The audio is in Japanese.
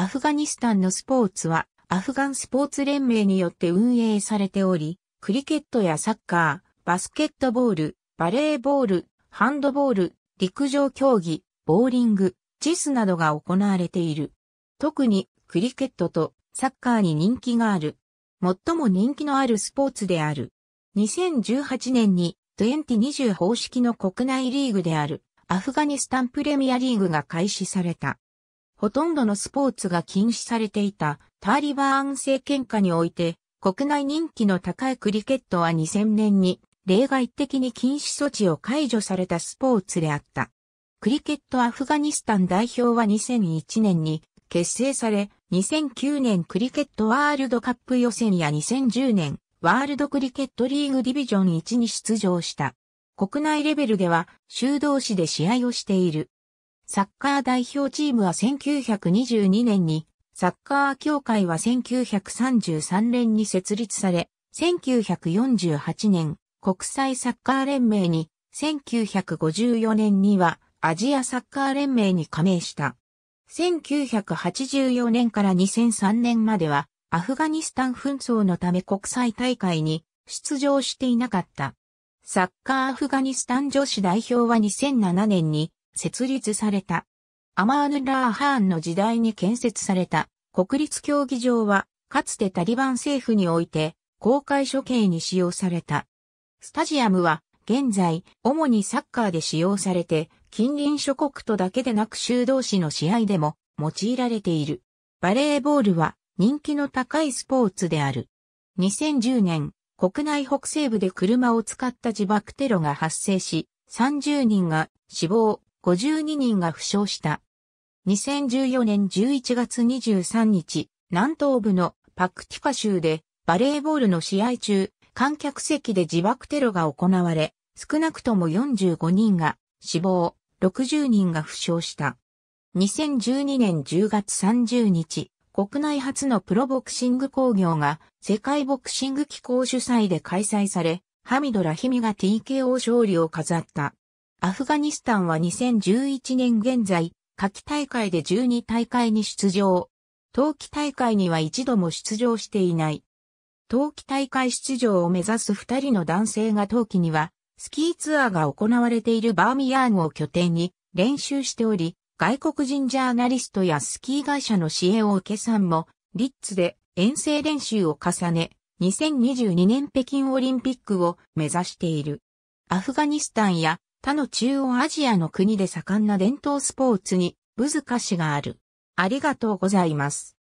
アフガニスタンのスポーツは、アフガンスポーツ連盟によって運営されており、クリケットやサッカー、バスケットボール、バレーボール、ハンドボール、陸上競技、ボーリング、チェスなどが行われている。特にクリケットとサッカーに人気がある。最も人気のあるスポーツである。2018年に2020方式の国内リーグであるアフガニスタンプレミアリーグが開始された。ほとんどのスポーツが禁止されていたターリバーン政権下において、国内人気の高いクリケットは2000年に例外的に禁止措置を解除されたスポーツであった。クリケットアフガニスタン代表は2001年に結成され、2009年クリケットワールドカップ予選や2010年ワールドクリケットリーグディビジョン1に出場した。国内レベルでは修道士で試合をしている。サッカー代表チームは1922年に、サッカー協会は1933年に設立され、1948年、国際サッカー連盟に、1954年にはアジアサッカー連盟に加盟した。1984年から2003年までは、アフガニスタン紛争のため国際大会に出場していなかった。サッカーアフガニスタン女子代表は2007年に設立された。アマーヌ・ラーハーンの時代に建設された国立競技場は、かつてタリバン政府において公開処刑に使用された。スタジアムは現在、主にサッカーで使用されて、近隣諸国とだけでなく州同士の試合でも用いられている。バレーボールは人気の高いスポーツである。2010年、国内北西部で車を使った自爆テロが発生し、30人が死亡、52人が負傷した。2014年11月23日、南東部のパクティカ州でバレーボールの試合中、観客席で自爆テロが行われ、少なくとも45人が死亡、60人が負傷した。2012年10月30日、国内初のプロボクシング工業が世界ボクシング機構主催で開催され、ハミド・ラヒミが TKO 勝利を飾った。アフガニスタンは2011年現在、夏季大会で12大会に出場。冬季大会には一度も出場していない。冬季大会出場を目指す二人の男性が冬季には、スキーツアーが行われているバーミヤーンを拠点に練習しており、外国人ジャーナリストやスキー会社の支援を受けさんも、リッツで遠征練習を重ね、2022年北京オリンピックを目指している。アフガニスタンや他の中央アジアの国で盛んな伝統スポーツに、ブズカシがある。ありがとうございます。